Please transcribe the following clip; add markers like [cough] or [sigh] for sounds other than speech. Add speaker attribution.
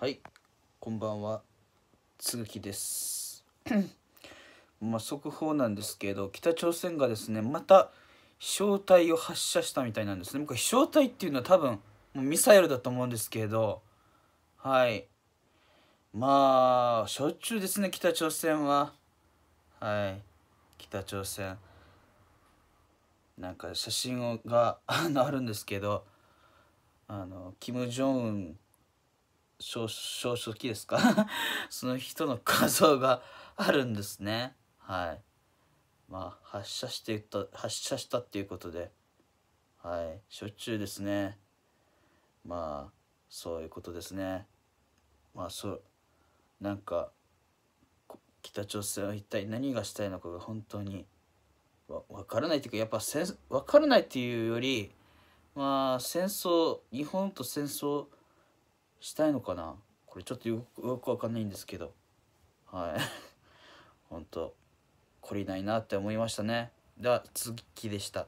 Speaker 1: はいこんばんはつぐきです [coughs] まあ速報なんですけど北朝鮮がですねまた飛翔体を発射したみたいなんですねこれ飛翔体っていうのは多分もうミサイルだと思うんですけどはいまあしょっちゅうですね北朝鮮ははい北朝鮮なんか写真があのあるんですけどあのキム・ジョンウン少々好きですか [laughs] その人の画像があるんですねはいまあ発射していた発射したっていうことではいしょっちゅうですねまあそういうことですねまあそうなんか北朝鮮は一体何がしたいのかが本当にわ分からないというかやっぱせ分からないっていうよりまあ戦争日本と戦争したいのかなこれちょっとよくわかんないんですけどはいほんと懲りないなって思いましたねでは続きでした